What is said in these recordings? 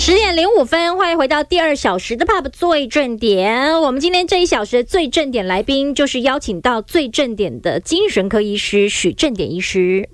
十点零五分，欢迎回到第二小时的 Pub 最正点。我们今天这一小时的最正点来宾，就是邀请到最正点的精神科医师许正点医师。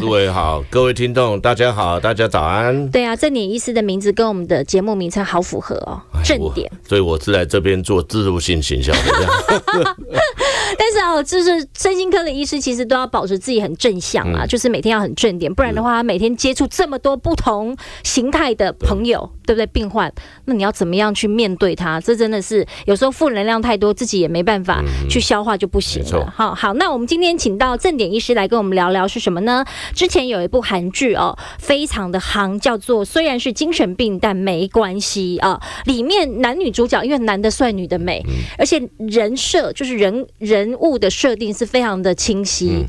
各位好，各位听众，大家好，大家早安。对啊，正点医师的名字跟我们的节目名称好符合哦。正点，所以我是来这边做自助性形象的。但是啊，就是身心科的医师其实都要保持自己很正向啊，就是每天要很正点，不然的话，每天接触这么多不同形态的朋友，对不对？病患，那你要怎么样去面对他？这真的是有时候负能量太多，自己也没办法去消化就不行。了。错，好好。那我们今天请到正点医师来跟我们聊聊是什么呢？之前有一部韩剧哦，非常的夯，叫做《虽然是精神病但没关系》啊，里面男女主角因为男的帅，女的美，而且人设就是人人。人物的设定是非常的清晰，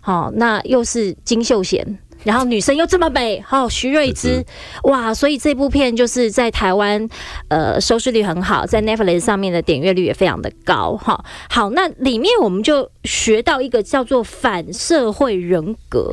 好，那又是金秀贤，然后女生又这么美，好，徐瑞芝，哇，所以这部片就是在台湾，呃，收视率很好，在 Netflix 上面的点阅率也非常的高，哈，好，那里面我们就学到一个叫做反社会人格，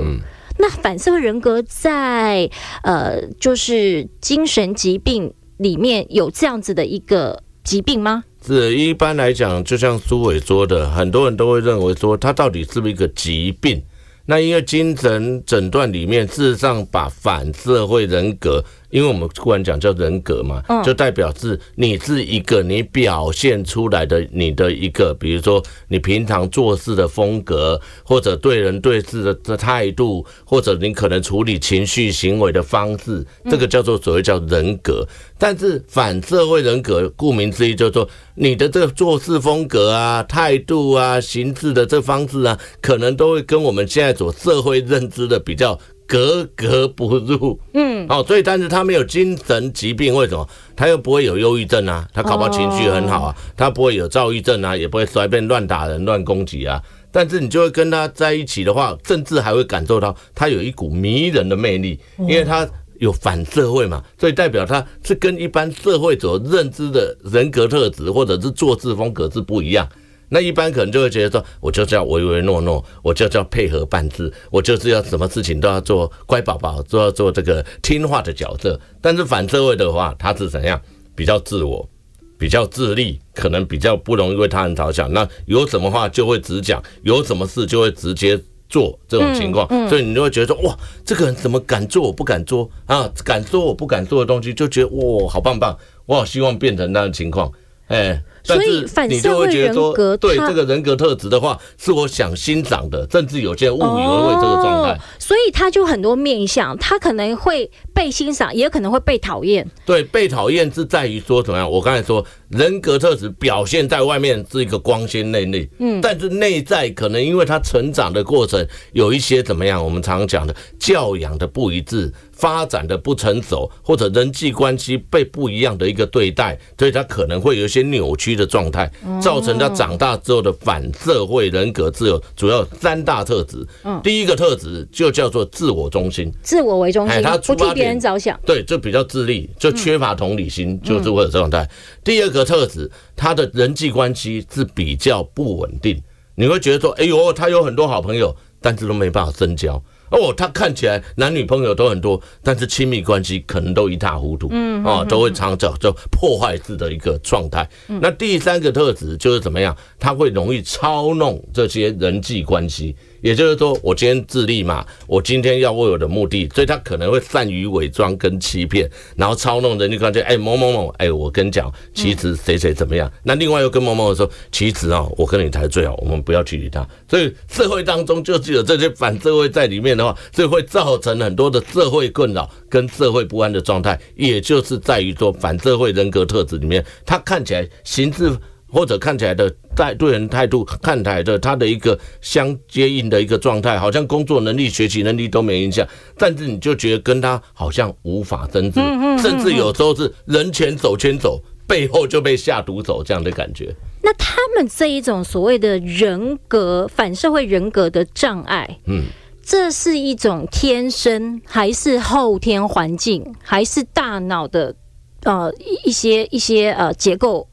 那反社会人格在呃，就是精神疾病里面有这样子的一个疾病吗？是，一般来讲，就像苏伟说的，很多人都会认为说，他到底是不是一个疾病？那因为精神诊断里面，事实上把反社会人格。因为我们固然讲叫人格嘛，就代表是你是一个你表现出来的你的一个，比如说你平常做事的风格，或者对人对事的的态度，或者你可能处理情绪行为的方式，这个叫做所谓叫人格。但是反社会人格，顾名思义，就是说你的这个做事风格啊、态度啊、行事的这方式啊，可能都会跟我们现在所社会认知的比较。格格不入，嗯，哦，所以但是他没有精神疾病，为什么他又不会有忧郁症啊？他不好情绪很好啊，他不会有躁郁症啊，也不会随便乱打人、乱攻击啊。但是你就会跟他在一起的话，甚至还会感受到他有一股迷人的魅力，因为他有反社会嘛，所以代表他是跟一般社会所认知的人格特质或者是做事风格是不一样。那一般可能就会觉得说，我就叫唯唯诺诺，我就叫配合半事，我就是要什么事情都要做乖宝宝，都要做这个听话的角色。但是反社会的话，他是怎样比较自我、比较自立，可能比较不容易为他人着想。那有什么话就会直讲，有什么事就会直接做这种情况。所以你就会觉得说，哇，这个人怎么敢做我不敢做啊，敢做我不敢做的东西，就觉得哇，好棒棒，我好希望变成那样情况，哎。所以，你就会觉得说，对这个人格特质的话，是我想欣赏的，甚至有些误以为这个状态。所以，他就很多面相，他可能会被欣赏，也可能会被讨厌。对，被讨厌是在于说怎么样？我刚才说，人格特质表现在外面是一个光鲜内内，嗯，但是内在可能因为他成长的过程有一些怎么样？我们常讲的教养的不一致，发展的不成熟，或者人际关系被不一样的一个对待，所以他可能会有一些扭曲。的状态造成他长大之后的反社会人格，只有主要三大特质。第一个特质就叫做自我中心，自我为中心，他不替别人着想。对，就比较自立，就缺乏同理心，就是会有这种态。第二个特质，他的人际关系是比较不稳定。你会觉得说，哎呦，他有很多好朋友，但是都没办法深交。哦，他看起来男女朋友都很多，但是亲密关系可能都一塌糊涂，啊，都会常找就破坏式的一个状态。那第三个特质就是怎么样，他会容易操弄这些人际关系。也就是说，我今天自立嘛，我今天要为我的目的，所以他可能会善于伪装跟欺骗，然后操弄人际关系。哎，某某某，哎，我跟你讲，其实谁谁怎么样。那另外又跟某某说，其实啊，我跟你才最好，我们不要去理他。所以社会当中就是有这些反社会在里面的话，所以会造成很多的社会困扰跟社会不安的状态。也就是在于说，反社会人格特质里面，他看起来形式。或者看起来的在对人态度，看起来的他的一个相接应的一个状态，好像工作能力、学习能力都没影响，但是你就觉得跟他好像无法争执，甚至有时候是人前走前走，背后就被下毒走这样的感觉。那他们这一种所谓的人格反社会人格的障碍，嗯，这是一种天生，还是后天环境，还是大脑的呃一些一些呃结构？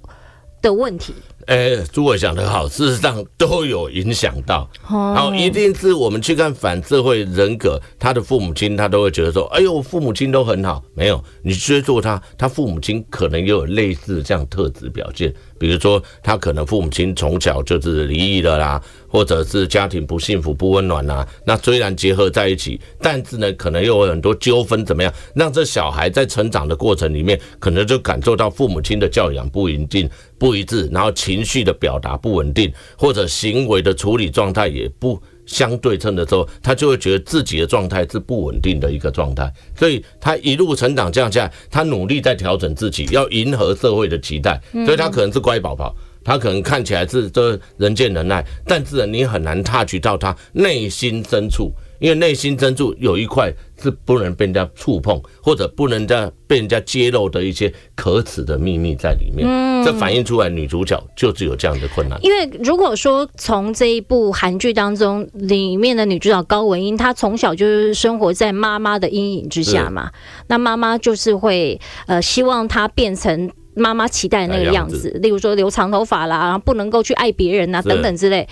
的问题，哎，朱伟想得好，事实上都有影响到，好，一定是我们去看反社会人格，他的父母亲，他都会觉得说，哎呦，父母亲都很好，没有你追触他，他父母亲可能也有类似这样特质表现。比如说，他可能父母亲从小就是离异了啦，或者是家庭不幸福、不温暖呐。那虽然结合在一起，但是呢，可能又有很多纠纷，怎么样？让这小孩在成长的过程里面，可能就感受到父母亲的教养不一定不一致，然后情绪的表达不稳定，或者行为的处理状态也不。相对称的时候，他就会觉得自己的状态是不稳定的一个状态，所以他一路成长样下，他努力在调整自己，要迎合社会的期待，所以他可能是乖宝宝，他可能看起来是这人见人爱，但是你很难踏取到他内心深处。因为内心深处有一块是不能被人家触碰，或者不能再被人家揭露的一些可耻的秘密在里面。嗯，这反映出来女主角就是有这样的困难。因为如果说从这一部韩剧当中里面的女主角高文英，她从小就是生活在妈妈的阴影之下嘛。那妈妈就是会呃希望她变成妈妈期待的那个样子，例如说留长头发啦，然后不能够去爱别人啊等等之类。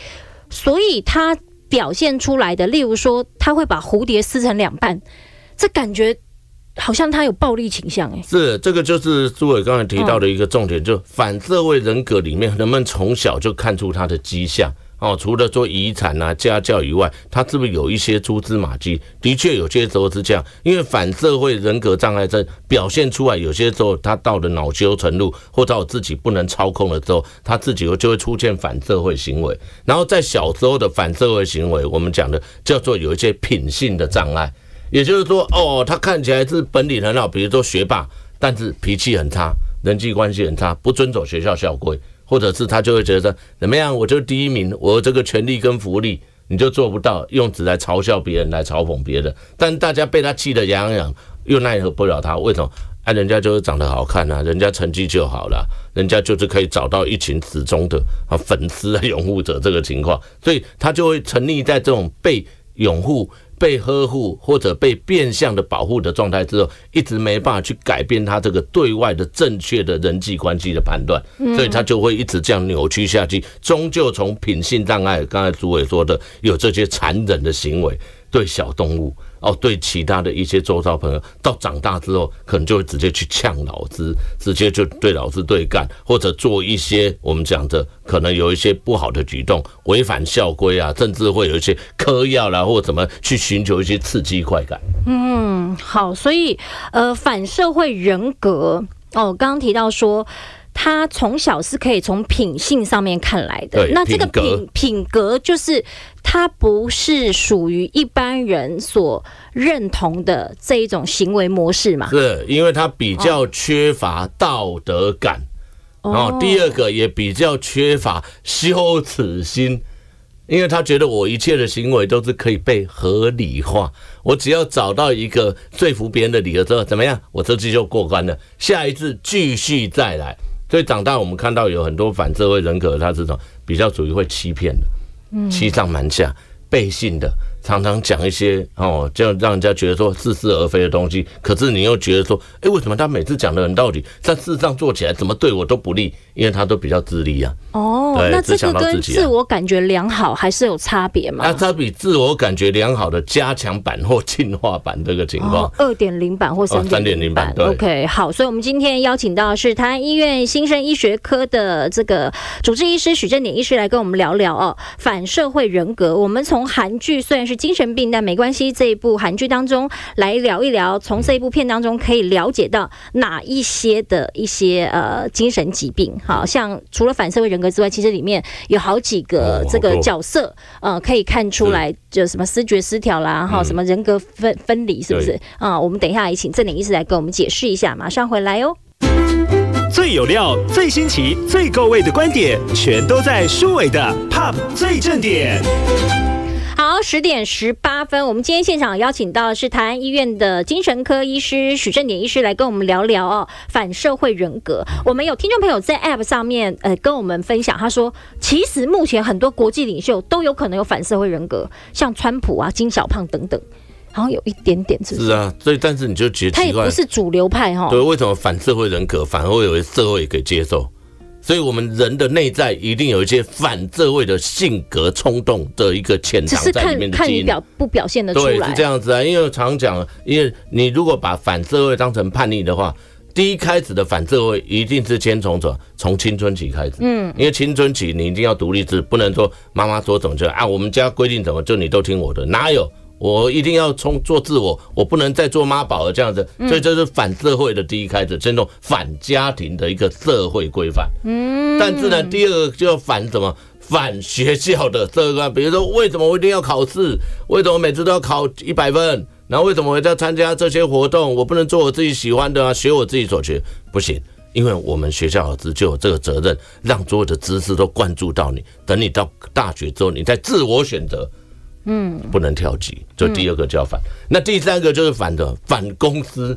所以她。表现出来的，例如说他会把蝴蝶撕成两半，这感觉好像他有暴力倾向。哎，是这个就是朱伟刚才提到的一个重点，就反社会人格里面能不能从小就看出他的迹象。哦，除了做遗产啊、家教以外，他是不是有一些蛛丝马迹？的确，有些时候是这样。因为反社会人格障碍症表现出来，有些时候他到了恼羞成怒或者自己不能操控了之后，他自己就会出现反社会行为。然后在小时候的反社会行为，我们讲的叫做有一些品性的障碍，也就是说，哦，他看起来是本领很好，比如说学霸，但是脾气很差，人际关系很差，不遵守学校校规。或者是他就会觉得怎么样？我就第一名，我这个权利跟福利你就做不到，用嘴来嘲笑别人，来嘲讽别人。但大家被他气得痒痒，又奈何不了他。为什么？哎，人家就是长得好看啊，人家成绩就好了，人家就是可以找到一群死忠的啊粉丝啊拥护者这个情况，所以他就会沉溺在这种被拥护。被呵护或者被变相的保护的状态之后，一直没办法去改变他这个对外的正确的人际关系的判断，所以他就会一直这样扭曲下去，终究从品性障碍。刚才朱伟说的，有这些残忍的行为，对小动物。哦，对，其他的一些周遭朋友，到长大之后，可能就会直接去呛老师，直接就对老师对干，或者做一些我们讲的，可能有一些不好的举动，违反校规啊，甚至会有一些嗑药啦，或怎么去寻求一些刺激快感。嗯，好，所以呃，反社会人格，哦，刚刚提到说。他从小是可以从品性上面看来的，那这个品品格就是他不是属于一般人所认同的这一种行为模式嘛？是，因为他比较缺乏道德感，然后第二个也比较缺乏羞耻心，因为他觉得我一切的行为都是可以被合理化，我只要找到一个说服别人的理由之后，怎么样，我这次就过关了，下一次继续再来。所以长大，我们看到有很多反社会人格，他这种比较属于会欺骗的，欺上瞒下、背信的。常常讲一些哦，就让人家觉得说似是而非的东西，可是你又觉得说，哎，为什么他每次讲的很道理，在实上做起来怎么对我都不利？因为他都比较自利啊。哦，那这个跟自我感觉良好还是有差别吗？那他比自我感觉良好的加强版或进化版这个情况，二点零版或三点零版。OK，好，所以我们今天邀请到是台安医院新生医学科的这个主治医师许正典医师来跟我们聊聊哦，反社会人格。我们从韩剧虽然是。精神病，但没关系。这一部韩剧当中，来聊一聊，从这一部片当中可以了解到哪一些的一些呃精神疾病，好像除了反社会人格之外，其实里面有好几个这个角色，呃，可以看出来就什么思觉失调啦，哈，什么人格分分离，是不是？啊，我们等一下也请正点医师来跟我们解释一下，马上回来哦。最有料、最新奇、最够味的观点，全都在舒伟的 PUB 最正点。好，十点十八分，我们今天现场邀请到的是台湾医院的精神科医师许正典医师来跟我们聊聊哦反社会人格。我们有听众朋友在 App 上面，呃，跟我们分享，他说，其实目前很多国际领袖都有可能有反社会人格，像川普啊、金小胖等等，好像有一点点是是啊，所以但是你就觉得他也不是主流派哈？对，为什么反社会人格反而有社会可以接受？所以，我们人的内在一定有一些反社会的性格冲动的一个潜藏在里面的基因，对，是表不表现的出来，是这样子啊。因为常讲，因为你如果把反社会当成叛逆的话，第一开始的反社会一定是先从什么？从青春期开始。嗯，因为青春期你一定要独立自，不能说妈妈说怎么就啊，我们家规定怎么就你都听我的，哪有？我一定要从做自我，我不能再做妈宝了这样子，所以这是反社会的第一开始，这种反家庭的一个社会规范。嗯，但是呢，第二个就要反什么？反学校的这个，比如说为什么我一定要考试？为什么每次都要考一百分？然后为什么我要参加这些活动？我不能做我自己喜欢的啊，学我自己所学不行，因为我们学校老师就有这个责任，让所有的知识都灌注到你，等你到大学之后，你再自我选择。嗯，不能跳级，就第二个叫反。那第三个就是反的反公司。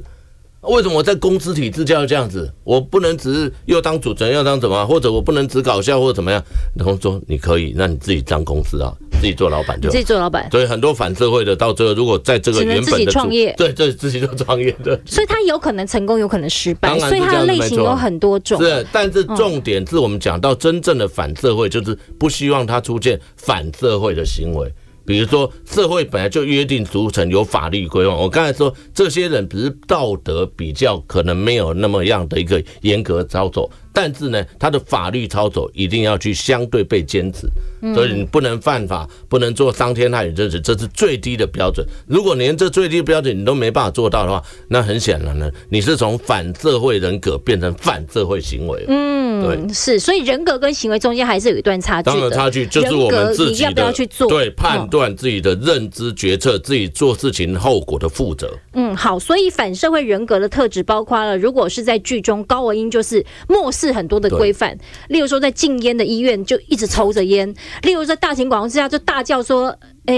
为什么我在公司体制就要这样子？我不能只是又当主持人又当什么，或者我不能只搞笑或者怎么样？然后说你可以，那你自己当公司啊，自己做老板就自己做老板。对，很多反社会的到最后，如果在这个只能自己创业，对对，自己做创业的。所以他有可能成功，有可能失败，所以他的类型有很多种。是，但是重点是我们讲到真正的反社会，就是不希望他出现反社会的行为。比如说，社会本来就约定俗成有法律规范。我刚才说，这些人只是道德比较可能没有那么样的一个严格操作。但是呢，他的法律操作一定要去相对被坚持，所以你不能犯法，不能做伤天害理之事，这是最低的标准。如果连这最低标准你都没办法做到的话，那很显然呢，你是从反社会人格变成反社会行为。嗯，对，是，所以人格跟行为中间还是有一段差距。当然，差距就是我们自己要不要去做，对，判断自己的认知、决策、自己做事情后果的负责。嗯，好，所以反社会人格的特质包括了，如果是在剧中高文英就是生。是很多的规范，例如说在禁烟的医院就一直抽着烟，例如在大庭广众之下就大叫说：“哎，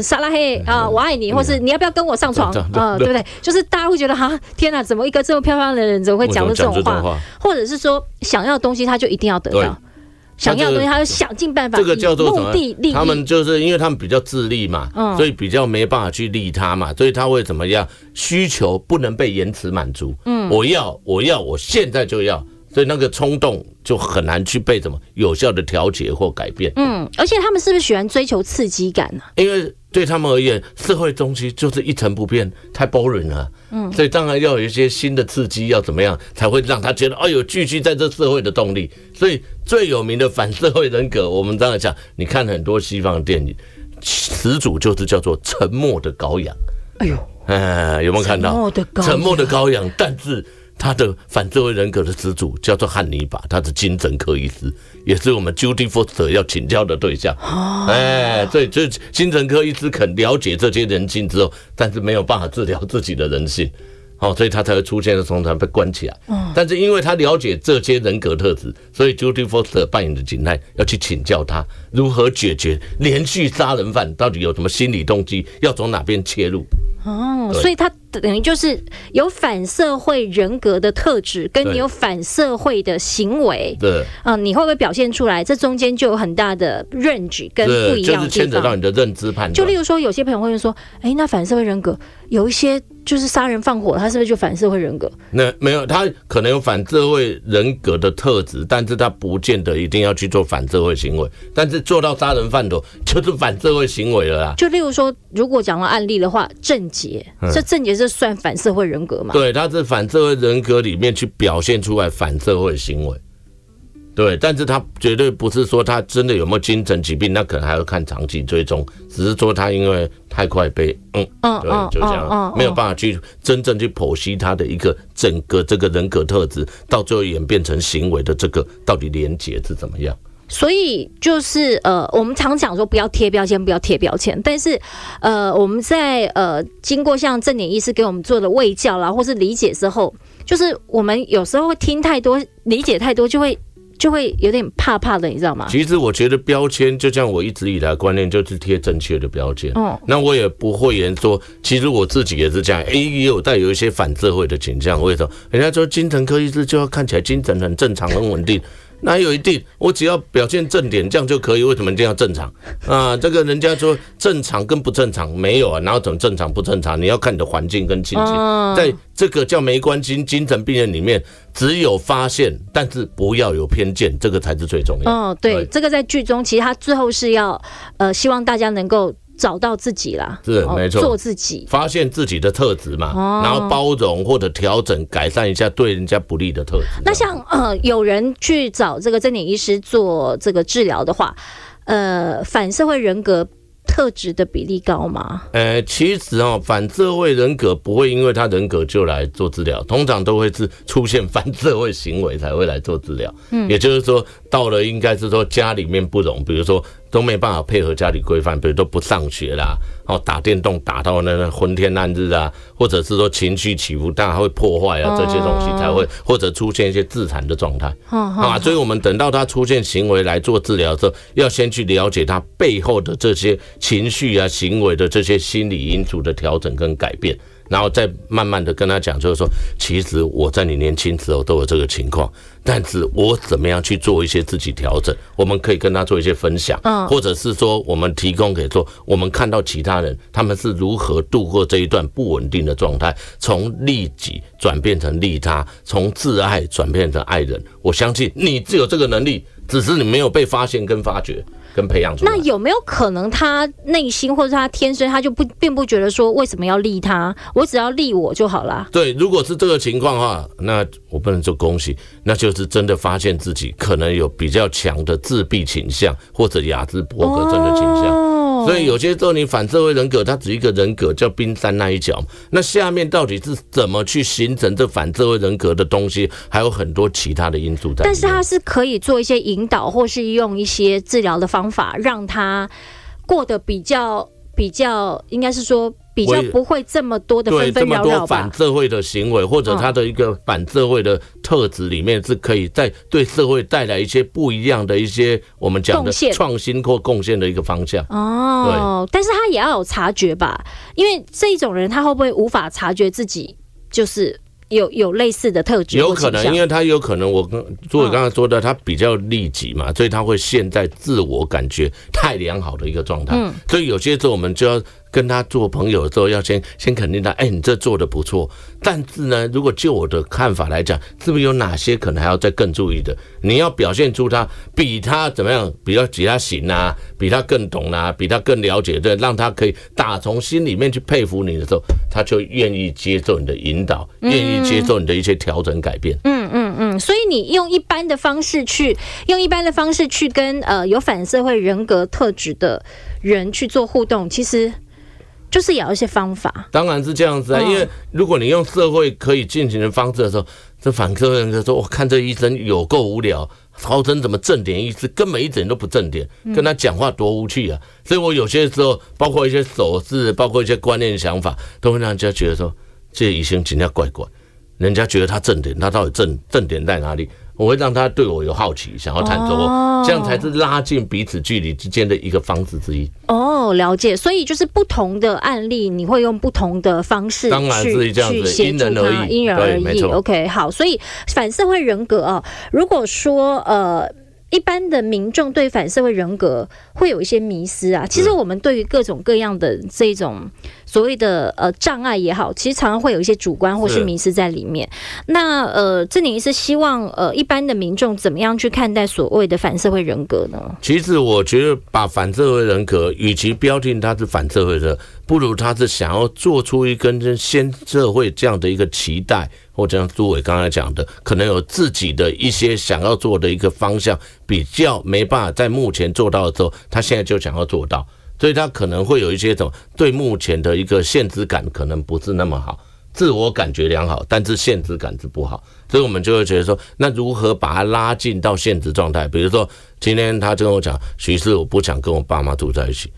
沙拉嘿啊，我爱你，或是你要不要跟我上床啊？”对不对？就是大家会觉得哈，天哪，怎么一个这么漂亮的人，怎么会讲出这种话？或者是说，想要东西他就一定要得到，想要东西他就想尽办法。这个叫做什么？他们就是因为他们比较自立嘛，所以比较没办法去利他嘛，所以他会怎么样？需求不能被延迟满足。嗯，我要，我要，我现在就要。所以那个冲动就很难去被怎么有效的调节或改变。嗯，而且他们是不是喜欢追求刺激感呢？因为对他们而言，社会东西就是一成不变，太 boring 了。嗯，所以当然要有一些新的刺激，要怎么样才会让他觉得哦，有聚集在这社会的动力。所以最有名的反社会人格，我们这然讲，你看很多西方电影，词组就是叫做“沉默的羔羊”。哎呦，嗯，有没有看到？沉默的羔羊，但是。他的反社会人格的始祖叫做汉尼拔，他是精神科医师，也是我们《j u d y Foster》要请教的对象。哎，对，就是精神科医师肯了解这些人性之后，但是没有办法治疗自己的人性。哦，所以他才会出现从他被关起来。嗯，但是因为他了解这些人格特质，所以 j u d y Foster 扮演的警探要去请教他如何解决连续杀人犯到底有什么心理动机，要从哪边切入。哦，所以他等于就是有反社会人格的特质，跟你有反社会的行为。对，嗯，你会不会表现出来？这中间就有很大的 range 跟不一样。就是牵扯到你的认知判断。就例如说，有些朋友会说：“哎，那反社会人格有一些。”就是杀人放火，他是不是就反社会人格？那没有，他可能有反社会人格的特质，但是他不见得一定要去做反社会行为。但是做到杀人犯头，就是反社会行为了啦。就例如说，如果讲到案例的话，郑杰，这郑杰是算反社会人格吗？对，他是反社会人格里面去表现出来反社会行为。对，但是他绝对不是说他真的有没有精神疾病，那可能还要看长期追踪。只是说他因为太快被嗯嗯，对，就这样，没有办法去真正去剖析他的一个整个这个人格特质，到最后演变成行为的这个到底连结是怎么样。所以就是呃，我们常讲说不要贴标签，不要贴标签。但是呃，我们在呃经过像正念医师给我们做的喂教啦，或是理解之后，就是我们有时候会听太多，理解太多就会。就会有点怕怕的，你知道吗？其实我觉得标签，就像我一直以来观念，就是贴正确的标签。哦，那我也不会言说，其实我自己也是这样。哎，也有带有一些反社会的倾向，为什么？人家说精神科医师就要看起来精神很正常、很稳定。那有一定，我只要表现正点，这样就可以。为什么一定要正常？啊，这个人家说正常跟不正常没有啊，哪有么正常不正常？你要看你的环境跟亲戚。在这个叫没关系，精神病人里面，只有发现，但是不要有偏见，这个才是最重要的。对，这个在剧中其实他最后是要呃，希望大家能够。找到自己啦，是没错，做自己，发现自己的特质嘛，然后包容或者调整改善一下对人家不利的特质。那像呃，有人去找这个正念医师做这个治疗的话，呃，反社会人格特质的比例高吗？呃，其实啊，反社会人格不会因为他人格就来做治疗，通常都会是出现反社会行为才会来做治疗。嗯，也就是说，到了应该是说家里面不容，比如说。都没办法配合家里规范，比如都不上学啦，哦，打电动打到那那昏天暗日啊，或者是说情绪起伏大，会破坏啊这些东西才会，或者出现一些自残的状态啊。所以，我们等到他出现行为来做治疗的时候，要先去了解他背后的这些情绪啊、行为的这些心理因素的调整跟改变。然后再慢慢的跟他讲，就是说，其实我在你年轻时候都有这个情况，但是我怎么样去做一些自己调整，我们可以跟他做一些分享，嗯，或者是说我们提供给说我们看到其他人他们是如何度过这一段不稳定的状态，从利己转变成利他，从自爱转变成爱人，我相信你有这个能力，只是你没有被发现跟发掘。跟培养，出那有没有可能他内心或者他天生他就不并不觉得说为什么要利他，我只要利我就好了。对，如果是这个情况哈，那我不能说恭喜，那就是真的发现自己可能有比较强的自闭倾向或者雅致伯格症的倾向。所以有些时候，你反社会人格，它只一个人格叫冰山那一角，那下面到底是怎么去形成这反社会人格的东西，还有很多其他的因素在。但是他是可以做一些引导，或是用一些治疗的方法，让他过得比较比较，应该是说。比较不会这么多的纷纷扰扰，对这么多反社会的行为，或者他的一个反社会的特质里面，是可以在对社会带来一些不一样的一些我们讲的创新或贡献的一个方向。哦，但是他也要有察觉吧？因为这一种人，他会不会无法察觉自己就是有有类似的特质？有可能，因为他有可能，我跟朱伟刚才说的，他比较利己嘛，所以他会现在自我感觉太良好的一个状态。所以有些时候我们就要。跟他做朋友的时候，要先先肯定他。哎，你这做的不错。但是呢，如果就我的看法来讲，是不是有哪些可能还要再更注意的？你要表现出他比他怎么样，比较比他行啊，比他更懂啊，比他更了解的，让他可以打从心里面去佩服你的时候，他就愿意接受你的引导，愿意接受你的一些调整改变。嗯嗯嗯。所以你用一般的方式去用一般的方式去跟呃有反社会人格特质的人去做互动，其实。就是有一些方法，当然是这样子啊。因为如果你用社会可以进行的方式的时候，这反社会人格说，我看这医生有够无聊，号称怎么正点医师根本一点都不正点，跟他讲话多无趣啊。所以我有些时候，包括一些手势，包括一些观念想法，都会让人家觉得说，这医生怎样怪怪，人家觉得他正点，他到底正正点在哪里？我会让他对我有好奇，想要探究，这样才是拉近彼此距离之间的一个方式之一。哦，了解，所以就是不同的案例，你会用不同的方式去去协助他，因人而异。OK，好，所以反社会人格啊，如果说呃，一般的民众对反社会人格会有一些迷失啊，其实我们对于各种各样的这种。所谓的呃障碍也好，其实常常会有一些主观或是迷失在里面。那呃，这里是希望呃一般的民众怎么样去看待所谓的反社会人格呢？其实我觉得，把反社会人格与其标定他是反社会的，不如他是想要做出一根先社会这样的一个期待，或者像朱伟刚才讲的，可能有自己的一些想要做的一个方向，比较没办法在目前做到的时候，他现在就想要做到。所以他可能会有一些什么对目前的一个限制感可能不是那么好，自我感觉良好，但是限制感是不好，所以我们就会觉得说，那如何把它拉进到限制状态？比如说今天他就跟我讲，徐师，我不想跟我爸妈住在一起。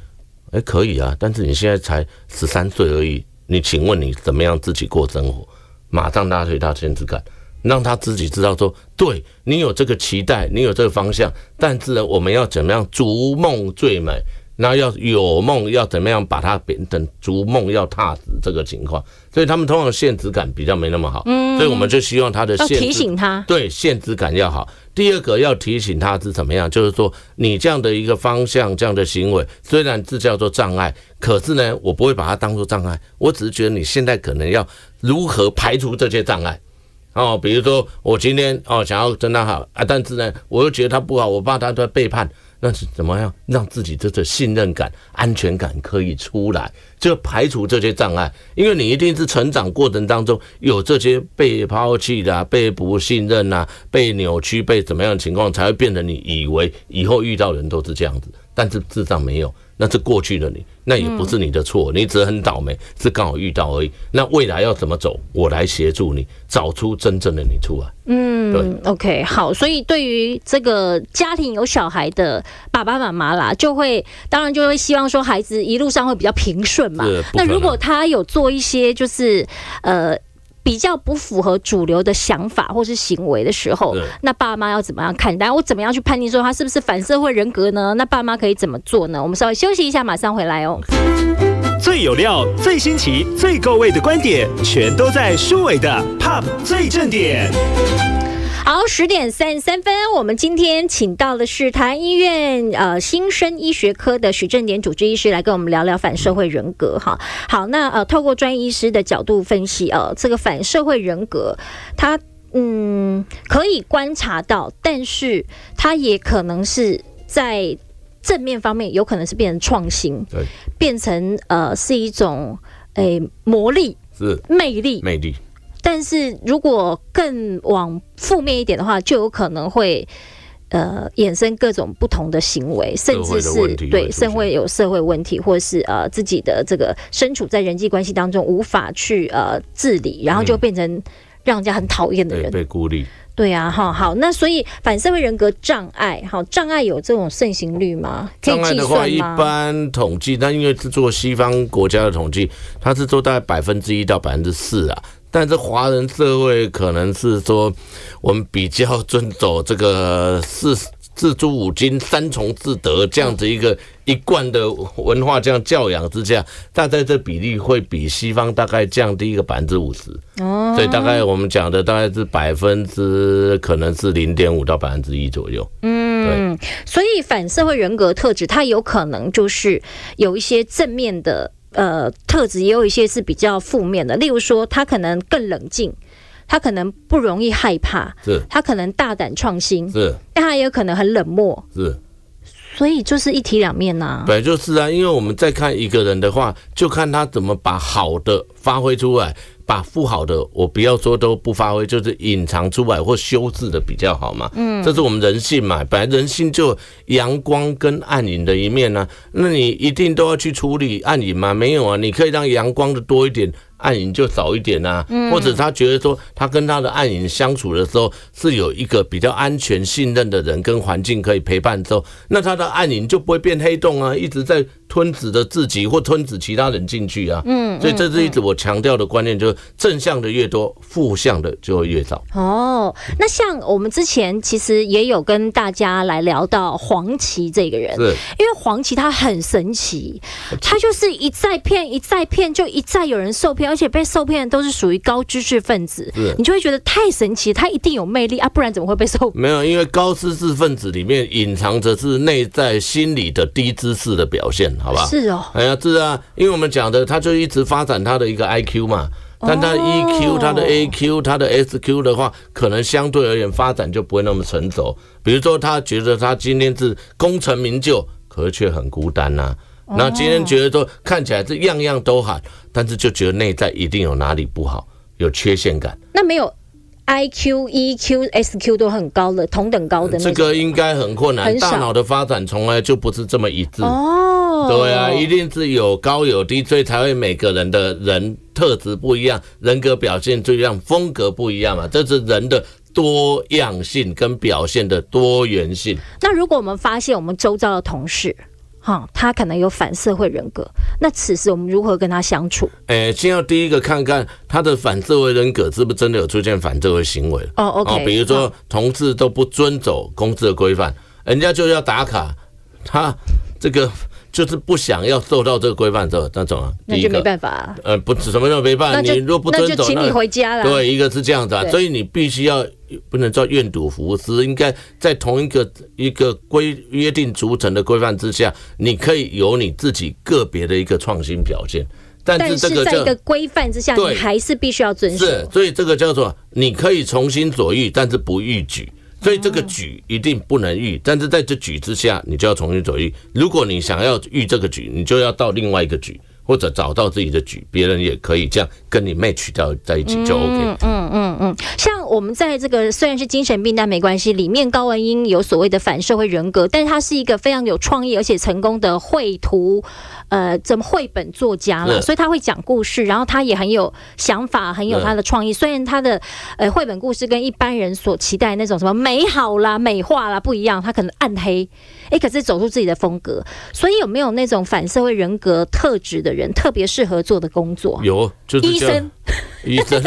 哎，可以啊，但是你现在才十三岁而已，你请问你怎么样自己过生活？马上拉回他限制感，让他自己知道说，对你有这个期待，你有这个方向，但是呢，我们要怎么样逐梦最美？那要有梦，要怎么样把它变成逐梦，要踏这个情况，所以他们通常现实感比较没那么好，所以我们就希望他的要提醒他，对现实感要好。第二个要提醒他是怎么样，就是说你这样的一个方向，这样的行为，虽然这叫做障碍，可是呢，我不会把它当做障碍，我只是觉得你现在可能要如何排除这些障碍。哦，比如说我今天哦想要跟他好啊，但是呢我又觉得他不好，我怕他在背叛。那是怎么样让自己这种信任感、安全感可以出来？就排除这些障碍，因为你一定是成长过程当中有这些被抛弃的、被不信任啊、被扭曲、被怎么样的情况，才会变得你以为以后遇到人都是这样子。但是实上没有，那是过去的你。那也不是你的错，你只是很倒霉，是刚好遇到而已。那未来要怎么走，我来协助你找出真正的你出来。嗯，对，OK，好。所以对于这个家庭有小孩的爸爸妈妈啦，就会当然就会希望说孩子一路上会比较平顺嘛。那如果他有做一些就是呃。比较不符合主流的想法或是行为的时候，那爸妈要怎么样看待？我怎么样去判定说他是不是反社会人格呢？那爸妈可以怎么做呢？我们稍微休息一下，马上回来哦。最有料、最新奇、最够味的观点，全都在苏伟的《p o p 最正点》。好，十点三十三分，我们今天请到的是台湾医院呃，新生医学科的许正典主治医师来跟我们聊聊反社会人格。哈，好，那呃，透过专业医师的角度分析，呃，这个反社会人格，他嗯可以观察到，但是他也可能是，在正面方面有可能是变成创新，对，变成呃是一种诶魔力，是魅力，魅力。但是如果更往负面一点的话，就有可能会呃衍生各种不同的行为，甚至是对，甚会有社会问题，或是呃自己的这个身处在人际关系当中无法去呃治理，然后就变成让人家很讨厌的人，被孤立。对啊，哈，好，那所以反社会人格障碍，好，障碍有这种盛行率吗？障碍的话，一般统计，但因为是做西方国家的统计，它是做大概百分之一到百分之四啊。但是华人社会可能是说，我们比较遵守这个四四书五经三从四德这样子一个一贯的文化这样教养之下，大概这比例会比西方大概降低一个百分之五十，所以大概我们讲的大概是百分之可能是零点五到百分之一左右。嗯，所以反社会人格特质，它有可能就是有一些正面的。呃，特质也有一些是比较负面的，例如说，他可能更冷静，他可能不容易害怕，是；他可能大胆创新，是；但他也有可能很冷漠，是。所以就是一体两面呐。对，就是啊，因为我们在看一个人的话，就看他怎么把好的发挥出来。把不好的，我不要说都不发挥，就是隐藏出来或修饰的比较好嘛。嗯，这是我们人性嘛，本来人性就阳光跟暗影的一面呢。那你一定都要去处理暗影吗？没有啊，你可以让阳光的多一点。暗影就少一点呐，或者他觉得说他跟他的暗影相处的时候，是有一个比较安全、信任的人跟环境可以陪伴之后，那他的暗影就不会变黑洞啊，一直在吞子着自己或吞子其他人进去啊。嗯，所以这是一直我强调的观念，就是正向的越多，负向的就会越少。哦，那像我们之前其实也有跟大家来聊到黄芪这个人，对，因为黄芪他很神奇，他就是一再骗，一再骗，就一再有人受骗。而且被受骗的都是属于高知识分子，你就会觉得太神奇，他一定有魅力啊，不然怎么会被受？没有，因为高知识分子里面隐藏着是内在心理的低知识的表现，好吧？是哦，哎呀，是啊，因为我们讲的，他就一直发展他的一个 I Q 嘛，但他 E Q、他的 A Q、他的 S Q 的话，可能相对而言发展就不会那么成熟。比如说，他觉得他今天是功成名就，可是却很孤单呐。那今天觉得都看起来这样样都好，但是就觉得内在一定有哪里不好，有缺陷感。那没有，I Q、E Q、S Q 都很高的同等高的，这个应该很困难。大脑的发展从来就不是这么一致哦。对啊，一定是有高有低，所以才会每个人的人特质不一样，人格表现就像风格不一样嘛。这是人的多样性跟表现的多元性。那如果我们发现我们周遭的同事。哈，他可能有反社会人格，那此时我们如何跟他相处？哎，先要第一个看看他的反社会人格是不是真的有出现反社会行为哦，OK，比如说同事都不遵守公司的规范，人家就要打卡，他这个。就是不想要受到这个规范的那种啊，那就没办法。呃，不，什么叫没办法？你若不遵守，那就请你回家了。对，一个是这样子，啊，所以你必须要不能叫愿赌服输，应该在同一个一个规约定俗成的规范之下，你可以有你自己个别的一个创新表现。但是这个在一个规范之下，你还是必须要遵守。是，所以这个叫做你可以从心所欲，但是不逾矩。所以这个局一定不能遇，但是在这局之下，你就要重新走一。如果你想要遇这个局，你就要到另外一个局，或者找到自己的局，别人也可以这样跟你 match 掉在一起就 OK。嗯嗯嗯嗯，像。我们在这个虽然是精神病，但没关系。里面高文英有所谓的反社会人格，但是他是一个非常有创意而且成功的绘图，呃，怎么绘本作家了？所以他会讲故事，然后他也很有想法，很有他的创意。虽然他的呃绘本故事跟一般人所期待那种什么美好啦、美化啦不一样，他可能暗黑，哎，可是走出自己的风格。所以有没有那种反社会人格特质的人特别适合做的工作？有，就是医生，医生。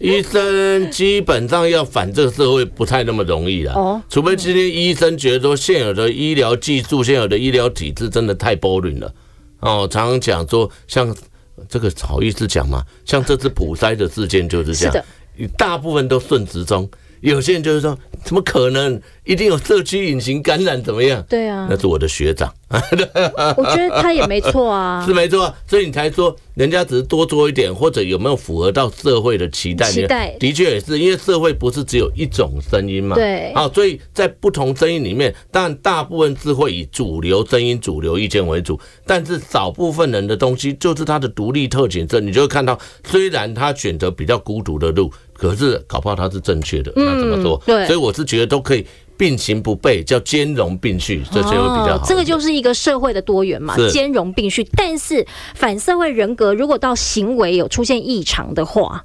医生基本上要反这个社会不太那么容易了，除非今天医生觉得说现有的医疗技术、现有的医疗体制真的太 boring 了，哦，常常讲说像这个好意思讲吗？像这次普筛的事件就是这样，大部分都顺直中。有些人就是说，怎么可能？一定有社区隐形感染，怎么样？对啊，那是我的学长 我觉得他也没错啊，是没错。所以你才说，人家只是多做一点，或者有没有符合到社会的期待？期待的确也是，因为社会不是只有一种声音嘛。对。好，所以在不同声音里面，但大部分是会以主流声音、主流意见为主，但是少部分人的东西就是他的独立特遣车。你就会看到，虽然他选择比较孤独的路。可是搞不好他是正确的，那怎么做？对，所以我是觉得都可以并行不悖，叫兼容并蓄，这些比较好。这个就是一个社会的多元嘛，兼容并蓄。但是反社会人格如果到行为有出现异常的话，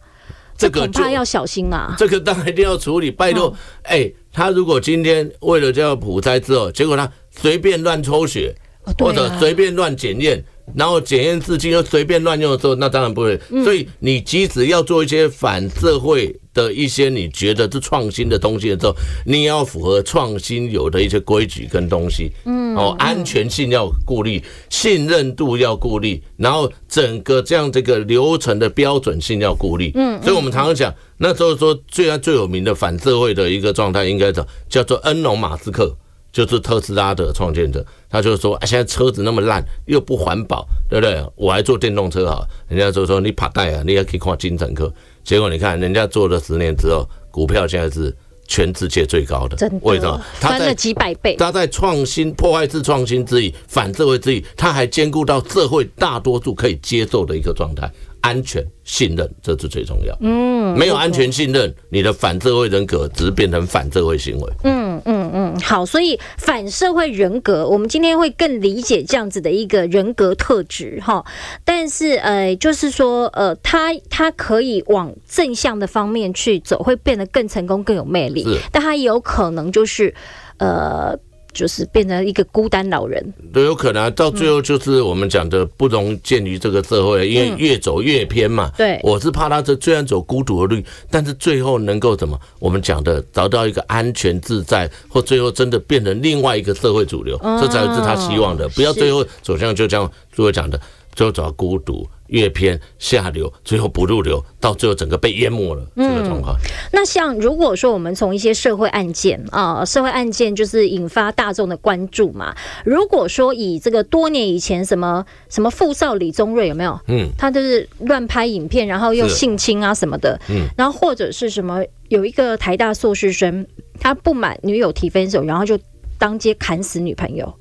这恐怕要小心啊。这个当然一定要处理。拜托，哎，他如果今天为了个普查之后，结果他随便乱抽血，或者随便乱检验。然后检验资金又随便乱用的时候，那当然不会。所以你即使要做一些反社会的一些你觉得是创新的东西的时候，你要符合创新有的一些规矩跟东西。嗯。哦，安全性要顾虑，信任度要顾虑，然后整个这样这个流程的标准性要顾虑。嗯。所以我们常常讲，那时候说最最有名的反社会的一个状态，应该叫叫做恩隆马斯克。就是特斯拉的创建者，他就是说，现在车子那么烂，又不环保，对不对？我还坐电动车好，人家就说你怕贷啊，你也可以看金乘客。结果你看，人家做了十年之后，股票现在是全世界最高的，为什么翻了几百倍？他在创新破坏式创新之意，反社会之意，他还兼顾到社会大多数可以接受的一个状态。安全信任，这是最重要。嗯，没有安全信任，你的反社会人格只是变成反社会行为。嗯嗯嗯，好，所以反社会人格，我们今天会更理解这样子的一个人格特质哈。但是呃，就是说呃，他他可以往正向的方面去走，会变得更成功、更有魅力。但他有可能就是呃。就是变成一个孤单老人，都有可能。到最后就是我们讲的不容见于这个社会，因为越走越偏嘛。对，我是怕他这虽然走孤独的路，但是最后能够怎么我们讲的找到一个安全自在，或最后真的变成另外一个社会主流，这才是他希望的。不要最后走向就这样，最后讲的最后走到孤独。越偏下流，最后不入流，到最后整个被淹没了这个状况。那像如果说我们从一些社会案件啊，社会案件就是引发大众的关注嘛。如果说以这个多年以前什么什么富少李宗瑞有没有？嗯，他就是乱拍影片，然后又性侵啊什么的。嗯，然后或者是什么有一个台大硕士生，他不满女友提分手，然后就当街砍死女朋友。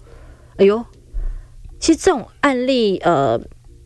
哎呦，其实这种案例呃。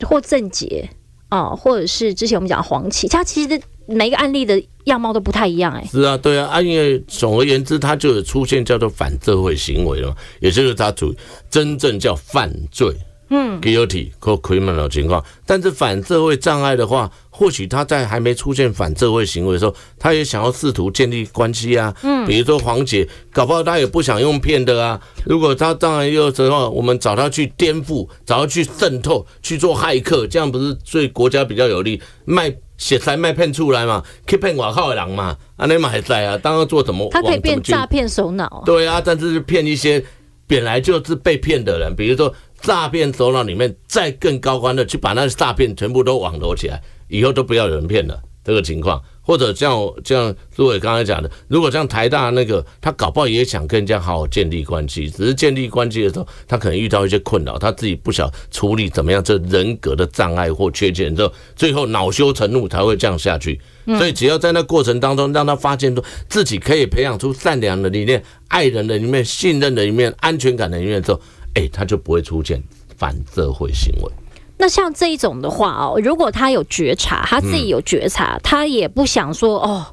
或正杰啊，或者是之前我们讲黄芪，他其实每一个案例的样貌都不太一样，哎，是啊，对啊，啊，因为总而言之，他就是出现叫做反社会行为了也就是他主真正叫犯罪。嗯，guilty o m n 情况，但是反社会障碍的话，或许他在还没出现反社会行为的时候，他也想要试图建立关系啊。嗯，比如说黄姐，搞不好他也不想用骗的啊。如果他当然又时候我们找他去颠覆，找他去渗透，去做骇客，这样不是对国家比较有利？卖写才卖骗出来嘛，可以骗外靠的人嘛？啊，那嘛还在啊，当他做什么？他可以变诈骗首脑。对啊，但是骗一些本来就是被骗的人，比如说。诈骗头脑里面，再更高官的去把那些诈骗全部都网罗起来，以后都不要有人骗了。这个情况，或者像像朱伟刚才讲的，如果像台大那个，他搞不好也想跟人家好好建立关系，只是建立关系的时候，他可能遇到一些困扰，他自己不想处理怎么样，这人格的障碍或缺陷之后，最后恼羞成怒才会这样下去。所以，只要在那过程当中，让他发现说自己可以培养出善良的理念、爱人的一面、信任的一面、安全感的一面之后。哎，他就不会出现反社会行为。那像这一种的话哦，如果他有觉察，他自己有觉察，他也不想说哦，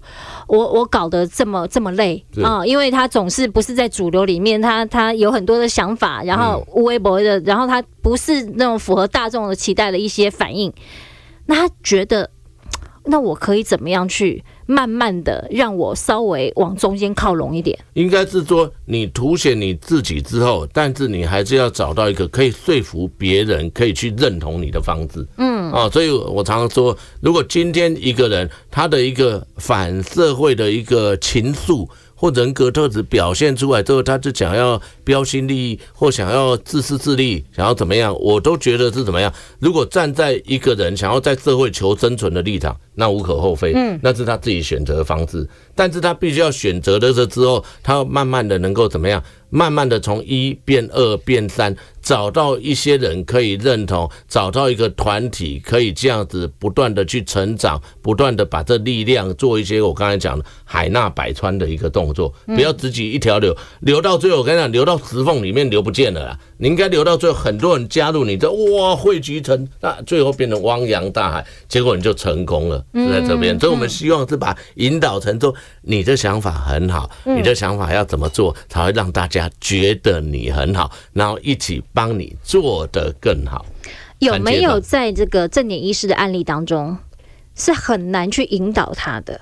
我我搞得这么这么累啊，因为他总是不是在主流里面，他他有很多的想法，然后微博的，然后他不是那种符合大众的期待的一些反应，那他觉得。那我可以怎么样去慢慢的让我稍微往中间靠拢一点？应该是说你凸显你自己之后，但是你还是要找到一个可以说服别人、可以去认同你的方式。嗯啊，所以我常常说，如果今天一个人他的一个反社会的一个情愫。或人格特质表现出来之后，他就想要标新立异，或想要自私自利，想要怎么样，我都觉得是怎么样。如果站在一个人想要在社会求生存的立场，那无可厚非，嗯，那是他自己选择的方式。但是他必须要选择的这之后，他慢慢的能够怎么样？慢慢的从一变二变三，找到一些人可以认同，找到一个团体可以这样子不断的去成长，不断的把这力量做一些我刚才讲的海纳百川的一个动作，不要自己一条流流到最后，我跟你讲，流到石缝里面流不见了啦。你应该流到最后，很多人加入你这，哇，汇聚成那最后变成汪洋大海，结果你就成功了，在这边。所以我们希望是把引导成中，你的想法很好，你的想法要怎么做才会让大家觉得你很好，然后一起帮你做得更好？有没有在这个正念医师的案例当中，是很难去引导他的？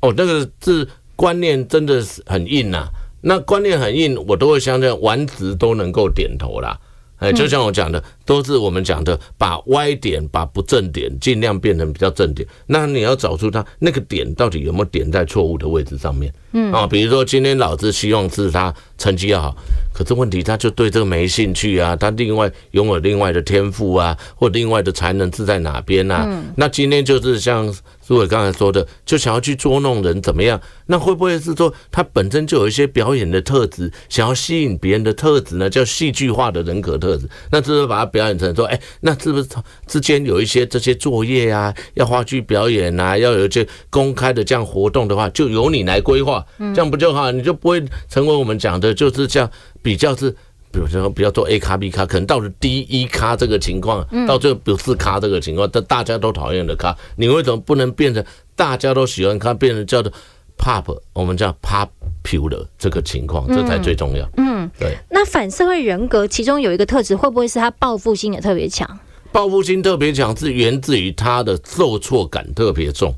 哦，那个是观念真的是很硬呐，那观念很硬，我都会相信完职都能够点头啦。哎，就像我讲的，都是我们讲的，把歪点、把不正点，尽量变成比较正点。那你要找出它那个点到底有没有点在错误的位置上面。嗯，啊，比如说今天老子希望是他。成绩要好，可是问题他就对这个没兴趣啊，他另外拥有另外的天赋啊，或另外的才能是在哪边嗯、那今天就是像苏伟刚才说的，就想要去捉弄人怎么样？那会不会是说他本身就有一些表演的特质，想要吸引别人的特质呢？叫戏剧化的人格特质？那是不是把他表演成说，哎，那是不是之间有一些这些作业啊，要话剧表演啊，要有一些公开的这样活动的话，就由你来规划，这样不就好？你就不会成为我们讲的。就是像比较是，比如说比较做 A 咖 B 咖，可能到了 D 一咖这个情况，到后比如四咖这个情况，但大家都讨厌的咖，你为什么不能变成大家都喜欢咖，变成叫做 Pop，我们叫 Popular 这个情况，这才最重要。嗯，对。那反社会人格其中有一个特质，会不会是他报复心也特别强？报复心特别强是源自于他的受挫感特别重。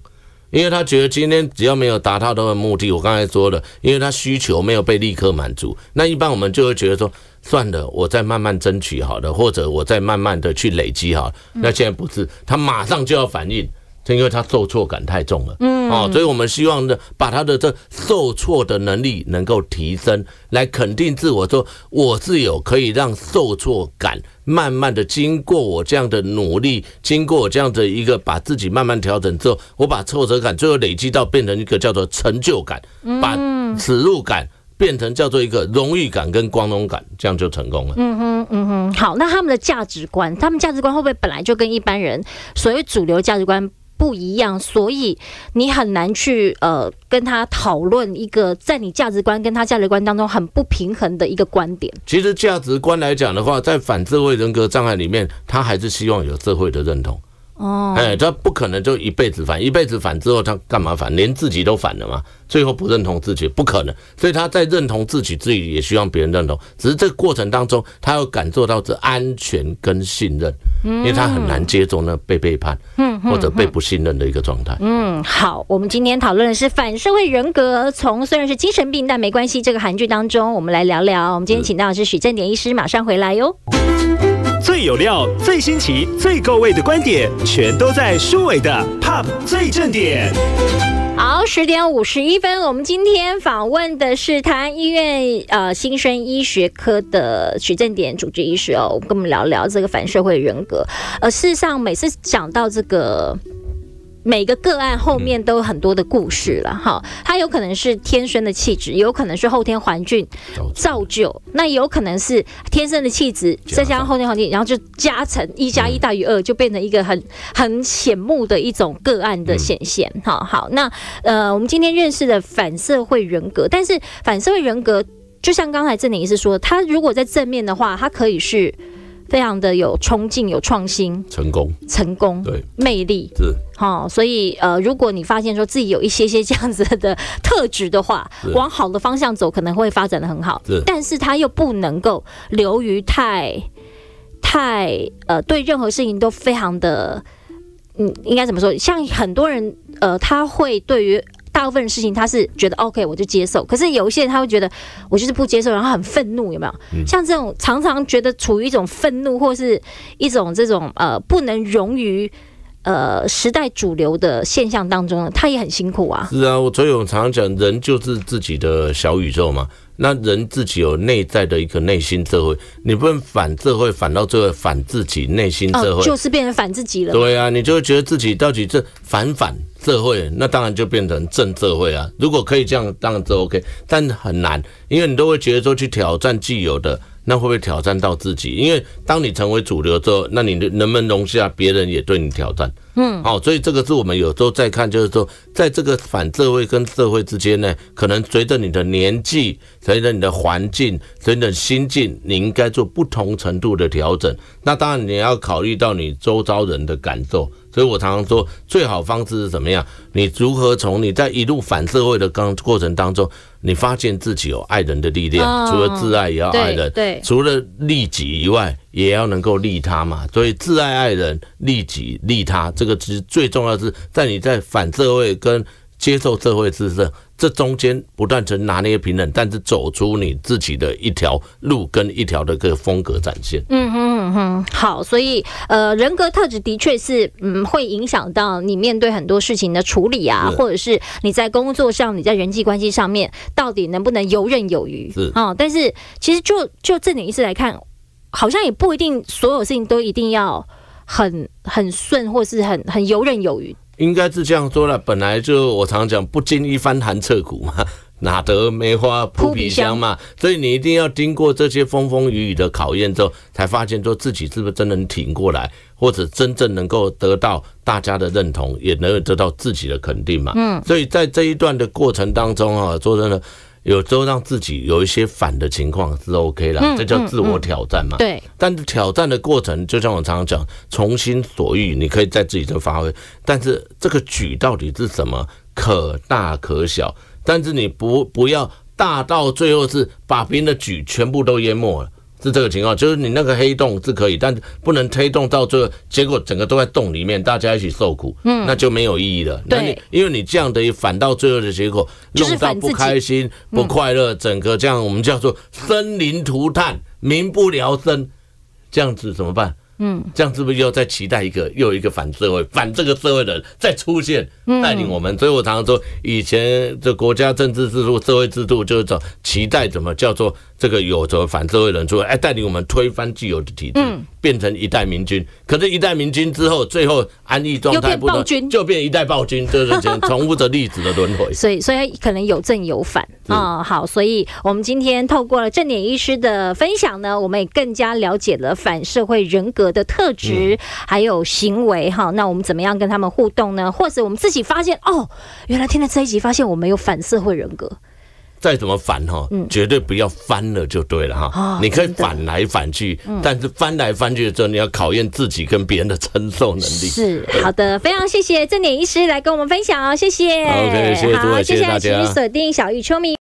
因为他觉得今天只要没有达到他的目的，我刚才说的，因为他需求没有被立刻满足，那一般我们就会觉得说，算了，我再慢慢争取好了，或者我再慢慢的去累积好。那现在不是，他马上就要反应。正因为他受挫感太重了，嗯，哦，所以我们希望呢，把他的这受挫的能力能够提升，来肯定自我，说我是有可以让受挫感慢慢的经过我这样的努力，经过我这样的一个把自己慢慢调整之后，我把挫折感最后累积到变成一个叫做成就感，把耻辱感变成叫做一个荣誉感跟光荣感，这样就成功了。嗯哼，嗯哼，好，那他们的价值观，他们价值观会不会本来就跟一般人所谓主流价值观？不一样，所以你很难去呃跟他讨论一个在你价值观跟他价值观当中很不平衡的一个观点。其实价值观来讲的话，在反社会人格障碍里面，他还是希望有社会的认同。哦，哎，他不可能就一辈子反，一辈子反之后他干嘛反？连自己都反了嘛？最后不认同自己，不可能。所以他在认同自己之余，也希望别人认同。只是这个过程当中，他要感受到这安全跟信任，因为他很难接受那被背叛，或者被不信任的一个状态。嗯，好，我们今天讨论的是反社会人格，从虽然是精神病，但没关系。这个韩剧当中，我们来聊聊。我们今天请到的是许正典医师，马上回来哟。最有料、最新奇、最够味的观点，全都在舒伟的《Pub 最正点》。好，十点五十一分，我们今天访问的是台湾医院呃新生医学科的徐正典主治医师哦，跟我们聊聊这个反社会人格。呃，事实上，每次讲到这个。每个个案后面都有很多的故事了哈，他有可能是天生的气质，也有可能是后天环境造就，那有可能是天生的气质，再加上后天环境，然后就加成一加一大于二，就变成一个很很显目的一种个案的显现哈。好，那呃，我们今天认识的反社会人格，但是反社会人格就像刚才正脸医是说，他如果在正面的话，他可以是。非常的有冲劲、有创新、成功、成功、对、魅力是哦，所以呃，如果你发现说自己有一些些这样子的 特质的话，往好的方向走，可能会发展的很好。但是他又不能够流于太太呃，对任何事情都非常的嗯，应该怎么说？像很多人呃，他会对于。大部分的事情他是觉得 OK，我就接受。可是有一些人他会觉得我就是不接受，然后很愤怒，有没有？像这种常常觉得处于一种愤怒或是一种这种呃不能容于。呃，时代主流的现象当中，他也很辛苦啊。是啊，我所以我常常讲，人就是自己的小宇宙嘛。那人自己有内在的一个内心社会，你不能反社会，反到最后反自己内心社会，就是变成反自己了。对啊，你就会觉得自己到底这反反社会，那当然就变成正社会啊。如果可以这样，当然就 OK，但很难，因为你都会觉得说去挑战既有的。那会不会挑战到自己？因为当你成为主流之后，那你能不能容下别人也对你挑战？嗯，好，所以这个是我们有时候在看，就是说，在这个反社会跟社会之间呢，可能随着你的年纪，随着你的环境，随着心境，你应该做不同程度的调整。那当然你要考虑到你周遭人的感受。所以，我常常说，最好方式是怎么样？你如何从你在一路反社会的刚过程当中，你发现自己有爱人的力量？除了自爱，也要爱人；，除了利己以外，也要能够利他嘛。所以，自爱、爱人、利己、利他，这个其实最重要是在你在反社会跟。接受社会知识，这中间不断成拿捏平等，但是走出你自己的一条路跟一条的个风格展现。嗯哼哼，好，所以呃，人格特质的确是嗯，会影响到你面对很多事情的处理啊，或者是你在工作上、你在人际关系上面到底能不能游刃有余。是啊，但是其实就就这点意思来看，好像也不一定所有事情都一定要很很顺，或是很很游刃有余。应该是这样说了，本来就我常讲不经一番寒彻骨嘛，哪得梅花扑鼻香嘛。所以你一定要经过这些风风雨雨的考验之后，才发现说自己是不是真能挺过来，或者真正能够得到大家的认同，也能够得到自己的肯定嘛。嗯，所以在这一段的过程当中啊，说真的。有时候让自己有一些反的情况是 O K 的，这叫自我挑战嘛。对。但是挑战的过程，就像我常常讲，从心所欲，你可以在自己这发挥。但是这个举到底是什么？可大可小。但是你不不要大到最后是把别人的举全部都淹没了。是这个情况，就是你那个黑洞是可以，但不能推动到最后，结果整个都在洞里面，大家一起受苦，那就没有意义了。那你因为你这样等于反到最后的结果，弄到不开心、不快乐，整个这样我们叫做“生灵涂炭、民不聊生”，这样子怎么办？嗯，这样是不是又在期待一个又一个反社会、反这个社会的人再出现，带领我们？所以我常常说，以前这国家政治制度、社会制度就是种期待，怎么叫做这个有着反社会人出来，哎，带领我们推翻既有的体制，变成一代明君。可是，一代明君之后，最后安逸状态，不君就变一代暴君，就是讲重复着历史的轮回。所以，所以可能有正有反啊。好，所以我们今天透过了正脸医师的分享呢，我们也更加了解了反社会人格。的特质还有行为哈，那我们怎么样跟他们互动呢？或者我们自己发现哦，原来听了这一集发现我们有反社会人格，再怎么反哈，绝对不要翻了就对了哈。你可以反来反去，但是翻来翻去的时候，你要考验自己跟别人的承受能力。是好的，非常谢谢正点医师来跟我们分享哦，谢谢。OK，谢谢各位，谢谢大家，锁定小玉球明。